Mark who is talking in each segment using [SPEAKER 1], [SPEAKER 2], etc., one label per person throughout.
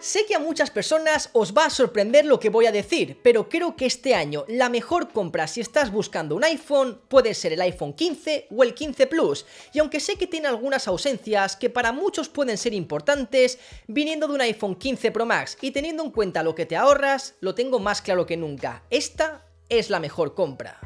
[SPEAKER 1] Sé que a muchas personas os va a sorprender lo que voy a decir, pero creo que este año la mejor compra si estás buscando un iPhone puede ser el iPhone 15 o el 15 Plus, y aunque sé que tiene algunas ausencias que para muchos pueden ser importantes, viniendo de un iPhone 15 Pro Max y teniendo en cuenta lo que te ahorras, lo tengo más claro que nunca. Esta es la mejor compra.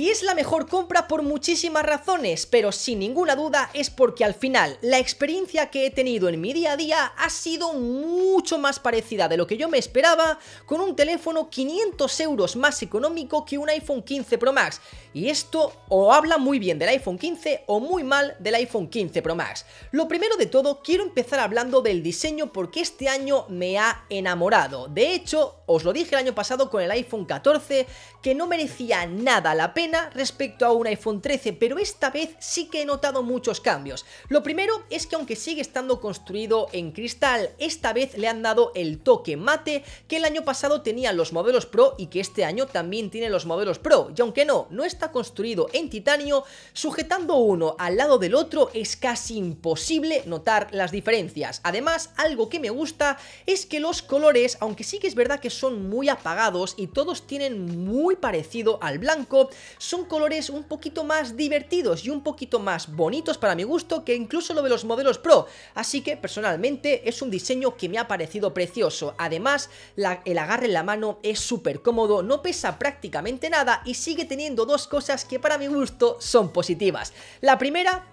[SPEAKER 1] Y es la mejor compra por muchísimas razones, pero sin ninguna duda es porque al final la experiencia que he tenido en mi día a día ha sido mucho más parecida de lo que yo me esperaba con un teléfono 500 euros más económico que un iPhone 15 Pro Max. Y esto o habla muy bien del iPhone 15 o muy mal del iPhone 15 Pro Max. Lo primero de todo, quiero empezar hablando del diseño porque este año me ha enamorado. De hecho, os lo dije el año pasado con el iPhone 14, que no merecía nada la pena respecto a un iPhone 13, pero esta vez sí que he notado muchos cambios. Lo primero es que aunque sigue estando construido en cristal, esta vez le han dado el toque mate que el año pasado tenían los modelos Pro y que este año también tiene los modelos Pro. Y aunque no, no es construido en titanio, sujetando uno al lado del otro es casi imposible notar las diferencias. Además, algo que me gusta es que los colores, aunque sí que es verdad que son muy apagados y todos tienen muy parecido al blanco, son colores un poquito más divertidos y un poquito más bonitos para mi gusto que incluso lo de los modelos Pro. Así que, personalmente, es un diseño que me ha parecido precioso. Además, el agarre en la mano es súper cómodo, no pesa prácticamente nada y sigue teniendo dos cosas que para mi gusto son positivas. La primera,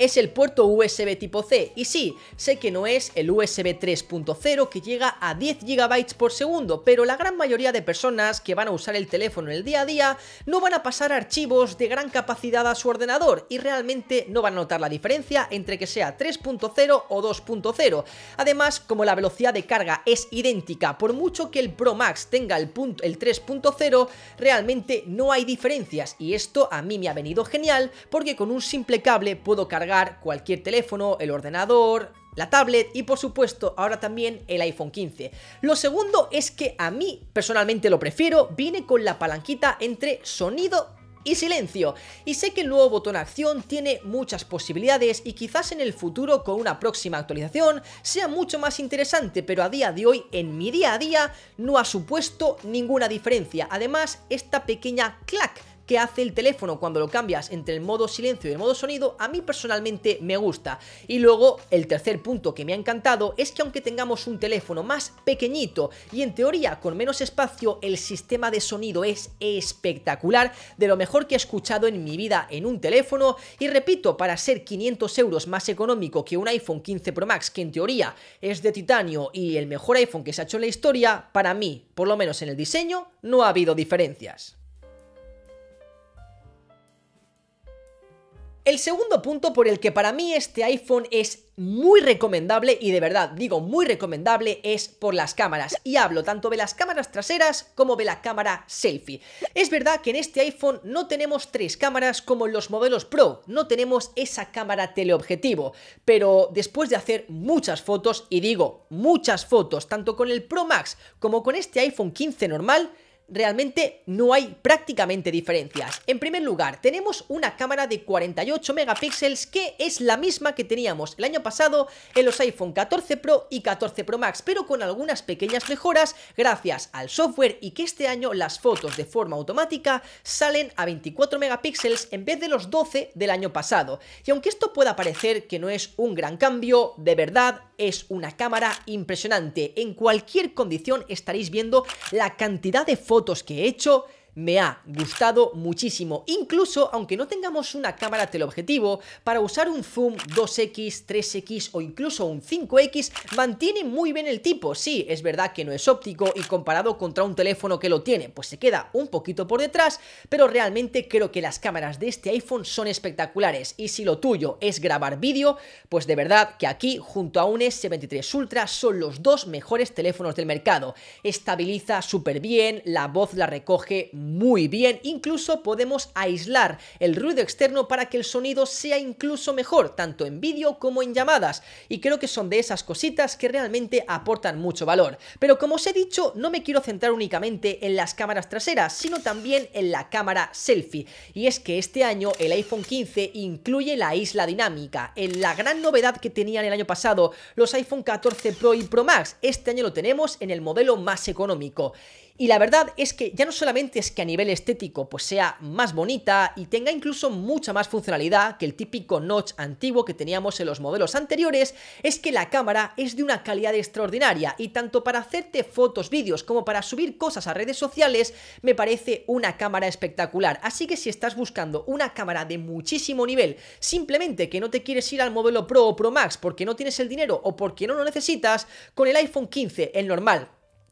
[SPEAKER 1] es el puerto USB tipo C. Y sí, sé que no es el USB 3.0 que llega a 10 GB por segundo, pero la gran mayoría de personas que van a usar el teléfono en el día a día no van a pasar archivos de gran capacidad a su ordenador y realmente no van a notar la diferencia entre que sea 3.0 o 2.0. Además, como la velocidad de carga es idéntica, por mucho que el Pro Max tenga el, el 3.0, realmente no hay diferencias y esto a mí me ha venido genial porque con un simple cable puedo cargar cualquier teléfono, el ordenador, la tablet y por supuesto ahora también el iPhone 15. Lo segundo es que a mí personalmente lo prefiero, viene con la palanquita entre sonido y silencio. Y sé que el nuevo botón acción tiene muchas posibilidades y quizás en el futuro con una próxima actualización sea mucho más interesante, pero a día de hoy en mi día a día no ha supuesto ninguna diferencia. Además, esta pequeña clack que hace el teléfono cuando lo cambias entre el modo silencio y el modo sonido, a mí personalmente me gusta. Y luego, el tercer punto que me ha encantado es que aunque tengamos un teléfono más pequeñito y en teoría con menos espacio, el sistema de sonido es espectacular, de lo mejor que he escuchado en mi vida en un teléfono y repito, para ser 500 euros más económico que un iPhone 15 Pro Max, que en teoría es de titanio y el mejor iPhone que se ha hecho en la historia, para mí, por lo menos en el diseño, no ha habido diferencias. El segundo punto por el que para mí este iPhone es muy recomendable y de verdad digo muy recomendable es por las cámaras y hablo tanto de las cámaras traseras como de la cámara selfie. Es verdad que en este iPhone no tenemos tres cámaras como en los modelos Pro, no tenemos esa cámara teleobjetivo, pero después de hacer muchas fotos y digo muchas fotos tanto con el Pro Max como con este iPhone 15 normal, realmente no hay prácticamente diferencias. En primer lugar, tenemos una cámara de 48 megapíxeles que es la misma que teníamos el año pasado en los iPhone 14 Pro y 14 Pro Max, pero con algunas pequeñas mejoras gracias al software y que este año las fotos de forma automática salen a 24 megapíxeles en vez de los 12 del año pasado. Y aunque esto pueda parecer que no es un gran cambio, de verdad es una cámara impresionante. En cualquier condición estaréis viendo la cantidad de fotos fotos que he hecho me ha gustado muchísimo. Incluso aunque no tengamos una cámara teleobjetivo, para usar un zoom 2x, 3x o incluso un 5x, mantiene muy bien el tipo. Sí, es verdad que no es óptico y comparado contra un teléfono que lo tiene, pues se queda un poquito por detrás, pero realmente creo que las cámaras de este iPhone son espectaculares y si lo tuyo es grabar vídeo, pues de verdad que aquí junto a un S23 Ultra son los dos mejores teléfonos del mercado. Estabiliza súper bien, la voz la recoge muy bien. Incluso podemos aislar el ruido externo para que el sonido sea incluso mejor, tanto en vídeo como en llamadas. Y creo que son de esas cositas que realmente aportan mucho valor. Pero como os he dicho, no me quiero centrar únicamente en las cámaras traseras, sino también en la cámara selfie. Y es que este año el iPhone 15 incluye la isla dinámica. En la gran novedad que tenían el año pasado los iPhone 14 Pro y Pro Max, este año lo tenemos en el modelo más económico. Y la verdad es que ya no solamente es que a nivel estético pues sea más bonita y tenga incluso mucha más funcionalidad que el típico notch antiguo que teníamos en los modelos anteriores, es que la cámara es de una calidad extraordinaria y tanto para hacerte fotos, vídeos como para subir cosas a redes sociales me parece una cámara espectacular. Así que si estás buscando una cámara de muchísimo nivel, simplemente que no te quieres ir al modelo Pro o Pro Max porque no tienes el dinero o porque no lo necesitas, con el iPhone 15, el normal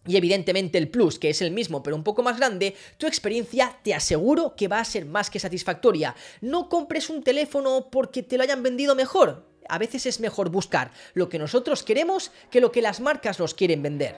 [SPEAKER 1] y evidentemente el Plus, que es el mismo pero un poco más grande, tu experiencia te aseguro que va a ser más que satisfactoria. No compres un teléfono porque te lo hayan vendido mejor. A veces es mejor buscar lo que nosotros queremos que lo que las marcas nos quieren vender.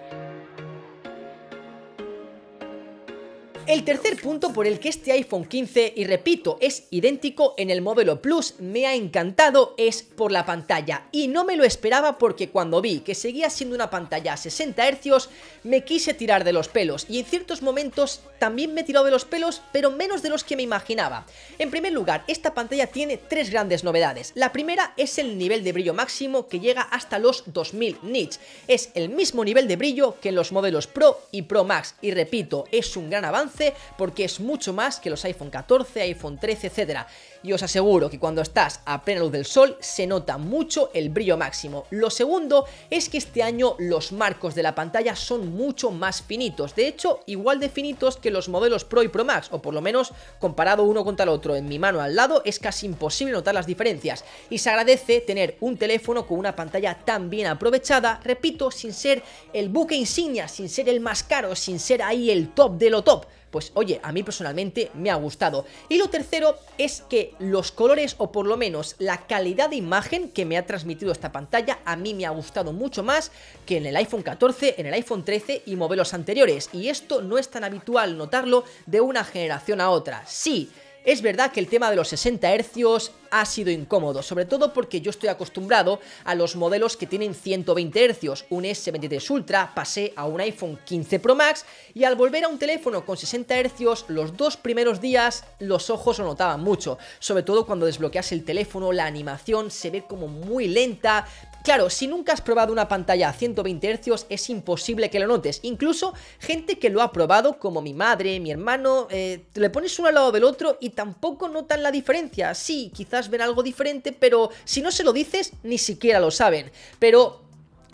[SPEAKER 1] El tercer punto por el que este iPhone 15, y repito, es idéntico en el modelo Plus, me ha encantado, es por la pantalla. Y no me lo esperaba porque cuando vi que seguía siendo una pantalla a 60 Hz, me quise tirar de los pelos. Y en ciertos momentos también me tiró de los pelos, pero menos de los que me imaginaba. En primer lugar, esta pantalla tiene tres grandes novedades. La primera es el nivel de brillo máximo que llega hasta los 2000 nits. Es el mismo nivel de brillo que en los modelos Pro y Pro Max. Y repito, es un gran avance porque es mucho más que los iPhone 14, iPhone 13, etcétera y os aseguro que cuando estás a plena luz del sol se nota mucho el brillo máximo. Lo segundo es que este año los marcos de la pantalla son mucho más finitos, de hecho igual de finitos que los modelos Pro y Pro Max, o por lo menos comparado uno contra el otro en mi mano al lado es casi imposible notar las diferencias y se agradece tener un teléfono con una pantalla tan bien aprovechada, repito, sin ser el buque insignia, sin ser el más caro, sin ser ahí el top de lo top pues oye, a mí personalmente me ha gustado. Y lo tercero es que los colores o por lo menos la calidad de imagen que me ha transmitido esta pantalla a mí me ha gustado mucho más que en el iPhone 14, en el iPhone 13 y modelos anteriores. Y esto no es tan habitual notarlo de una generación a otra. Sí, es verdad que el tema de los 60 Hz ha sido incómodo, sobre todo porque yo estoy acostumbrado a los modelos que tienen 120 Hz. Un S23 Ultra pasé a un iPhone 15 Pro Max y al volver a un teléfono con 60 Hz, los dos primeros días los ojos lo notaban mucho, sobre todo cuando desbloqueas el teléfono, la animación se ve como muy lenta, Claro, si nunca has probado una pantalla a 120 Hz es imposible que lo notes. Incluso gente que lo ha probado, como mi madre, mi hermano, eh, le pones uno al lado del otro y tampoco notan la diferencia. Sí, quizás ven algo diferente, pero si no se lo dices, ni siquiera lo saben. Pero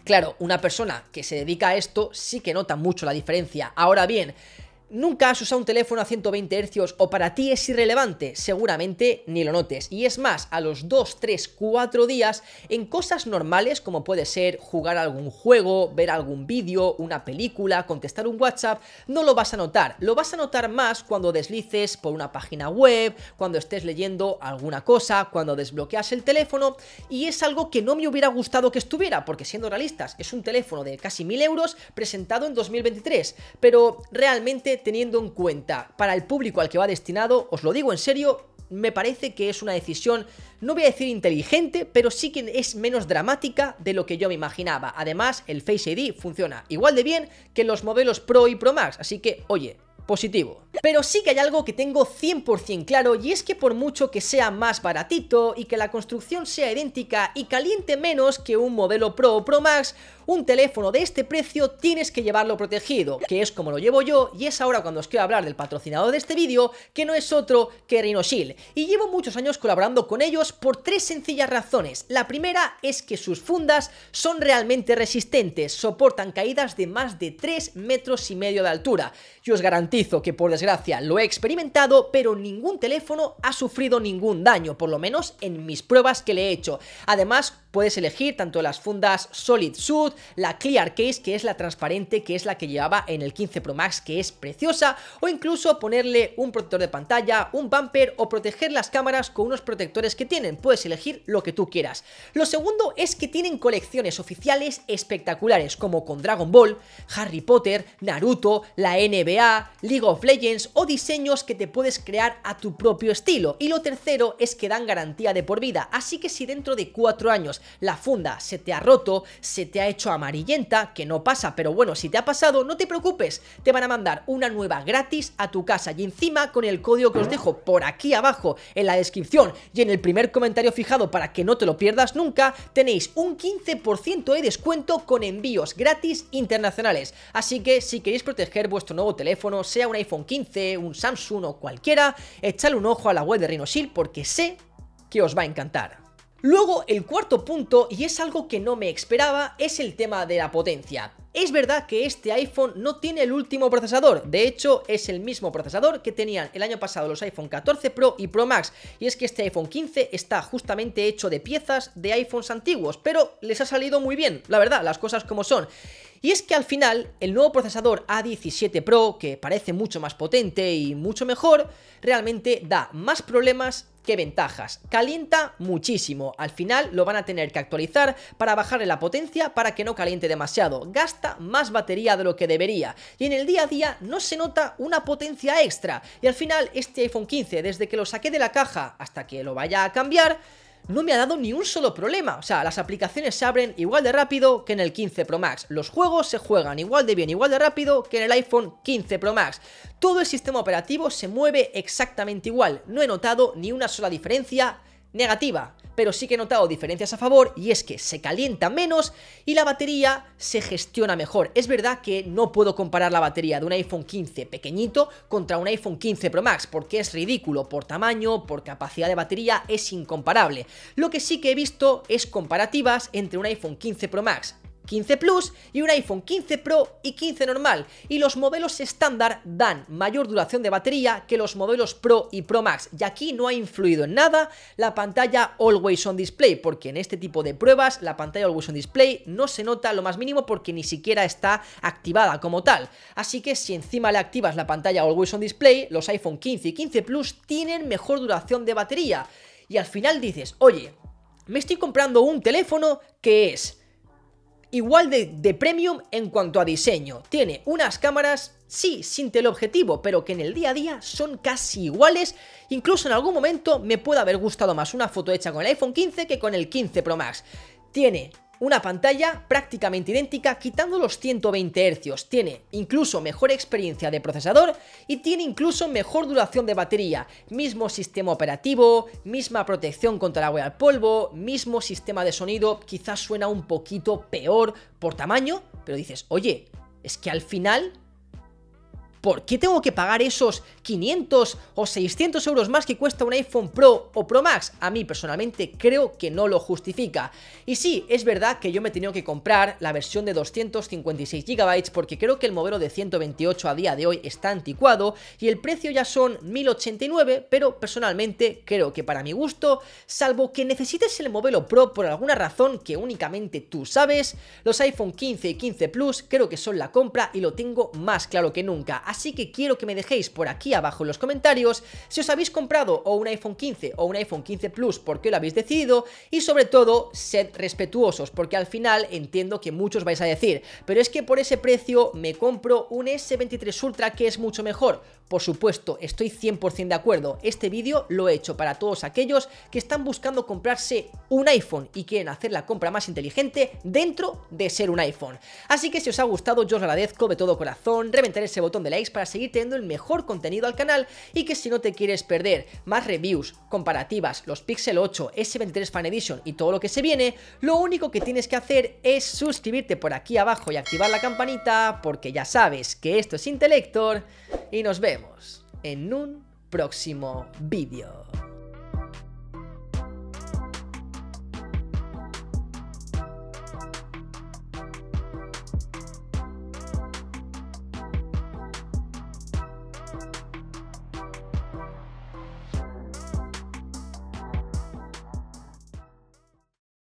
[SPEAKER 1] Claro, una persona que se dedica a esto sí que nota mucho la diferencia. Ahora bien, ¿Nunca has usado un teléfono a 120 Hz o para ti es irrelevante? Seguramente ni lo notes. Y es más, a los 2, 3, 4 días, en cosas normales como puede ser jugar algún juego, ver algún vídeo, una película, contestar un WhatsApp, no lo vas a notar. Lo vas a notar más cuando deslices por una página web, cuando estés leyendo alguna cosa, cuando desbloqueas el teléfono. Y es algo que no me hubiera gustado que estuviera, porque siendo realistas, es un teléfono de casi 1000 euros presentado en 2023. Pero realmente teniendo en cuenta para el público al que va destinado, os lo digo en serio, me parece que es una decisión, no voy a decir inteligente, pero sí que es menos dramática de lo que yo me imaginaba. Además, el Face ID funciona igual de bien que los modelos Pro y Pro Max, así que, oye, positivo. Pero sí que hay algo que tengo 100% claro y es que por mucho que sea más baratito y que la construcción sea idéntica y caliente menos que un modelo Pro o Pro Max, un teléfono de este precio tienes que llevarlo protegido, que es como lo llevo yo y es ahora cuando os quiero hablar del patrocinador de este vídeo, que no es otro que RhinoShield. Y llevo muchos años colaborando con ellos por tres sencillas razones. La primera es que sus fundas son realmente resistentes, soportan caídas de más de 3 metros y medio de altura. Y os garantizo que por desgracia lo he experimentado, pero ningún teléfono ha sufrido ningún daño, por lo menos en mis pruebas que le he hecho. Además, puedes elegir tanto las fundas Solid Suit, la Clear Case, que es la transparente, que es la que llevaba en el 15 Pro Max, que es preciosa, o incluso ponerle un protector de pantalla, un bumper o proteger las cámaras con unos protectores que tienen. Puedes elegir lo que tú quieras. Lo segundo es que tienen colecciones oficiales espectaculares, como con Dragon Ball, Harry Potter, Naruto, la NBA, League of Legends o diseños que te puedes crear a tu propio estilo. Y lo tercero es que dan garantía de por vida, así que si dentro de 4 años la funda se te ha roto, se te ha hecho amarillenta, que no pasa, pero bueno, si te ha pasado, no te preocupes, te van a mandar una nueva gratis a tu casa y encima con el código que os dejo por aquí abajo en la descripción y en el primer comentario fijado para que no te lo pierdas nunca, tenéis un 15% de descuento con envíos gratis internacionales. Así que si queréis proteger vuestro nuevo teléfono, sea un iPhone 15, un Samsung o cualquiera, echadle un ojo a la web de RhinoShield porque sé que os va a encantar. Luego, el cuarto punto, y es algo que no me esperaba, es el tema de la potencia. Es verdad que este iPhone no tiene el último procesador, de hecho es el mismo procesador que tenían el año pasado los iPhone 14 Pro y Pro Max, y es que este iPhone 15 está justamente hecho de piezas de iPhones antiguos, pero les ha salido muy bien, la verdad, las cosas como son. Y es que al final el nuevo procesador A17 Pro, que parece mucho más potente y mucho mejor, realmente da más problemas qué ventajas. Calienta muchísimo, al final lo van a tener que actualizar para bajarle la potencia para que no caliente demasiado. Gasta más batería de lo que debería y en el día a día no se nota una potencia extra. Y al final este iPhone 15 desde que lo saqué de la caja hasta que lo vaya a cambiar no me ha dado ni un solo problema. O sea, las aplicaciones se abren igual de rápido que en el 15 Pro Max. Los juegos se juegan igual de bien, igual de rápido que en el iPhone 15 Pro Max. Todo el sistema operativo se mueve exactamente igual. No he notado ni una sola diferencia negativa pero sí que he notado diferencias a favor y es que se calienta menos y la batería se gestiona mejor. Es verdad que no puedo comparar la batería de un iPhone 15 pequeñito contra un iPhone 15 Pro Max porque es ridículo por tamaño, por capacidad de batería, es incomparable. Lo que sí que he visto es comparativas entre un iPhone 15 Pro Max 15 Plus y un iPhone 15 Pro y 15 normal. Y los modelos estándar dan mayor duración de batería que los modelos Pro y Pro Max. Y aquí no ha influido en nada la pantalla Always On Display, porque en este tipo de pruebas la pantalla Always On Display no se nota lo más mínimo porque ni siquiera está activada como tal. Así que si encima le activas la pantalla Always On Display, los iPhone 15 y 15 Plus tienen mejor duración de batería. Y al final dices, oye, me estoy comprando un teléfono que es igual de, premium en cuanto a diseño. Tiene unas cámaras sí, sin teleobjetivo, pero que en el día a día son casi iguales. Incluso en algún momento me puede haber gustado más una foto hecha con el iPhone 15 que con el 15 Pro Max. Tiene una pantalla prácticamente idéntica quitando los 120 Hz. Tiene incluso mejor experiencia de procesador y tiene incluso mejor duración de batería. Mismo sistema operativo, misma protección contra la agua y polvo, mismo sistema de sonido, quizás suena un poquito peor por tamaño, pero dices, oye, es que al final ¿Por qué tengo que pagar esos 500 o 600 euros más que cuesta un iPhone Pro o Pro Max? A mí personalmente creo que no lo justifica. Y sí, es verdad que yo me he tenido que comprar la versión de 256 GB porque creo que el modelo de 128 a día de hoy está anticuado y el precio ya son 1089, pero personalmente creo que para mi gusto, salvo que necesites el modelo Pro por alguna razón que únicamente tú sabes, los iPhone 15 y 15 Plus creo que son la compra y lo tengo más claro que nunca así que quiero que me dejéis por aquí abajo en los comentarios si os habéis comprado o un iPhone 15 o un iPhone 15 Plus, por qué lo habéis decidido y sobre todo sed respetuosos porque al final entiendo que muchos vais a decir, pero es que por ese precio me compro un S23 Ultra que es mucho mejor. Por supuesto, estoy 100% de acuerdo. Este vídeo lo he hecho para todos aquellos que están buscando comprarse un iPhone y quieren hacer la compra más inteligente dentro de ser un iPhone. Así que si os ha gustado, yo os agradezco de todo corazón, reventar ese botón de para seguir teniendo el mejor contenido al canal y que si no te quieres perder más reviews, comparativas, los Pixel 8, S23 Fan Edition y todo lo que se viene, lo único que tienes que hacer es suscribirte por aquí abajo y activar la campanita porque ya sabes que esto es Intelector y nos vemos en un próximo vídeo.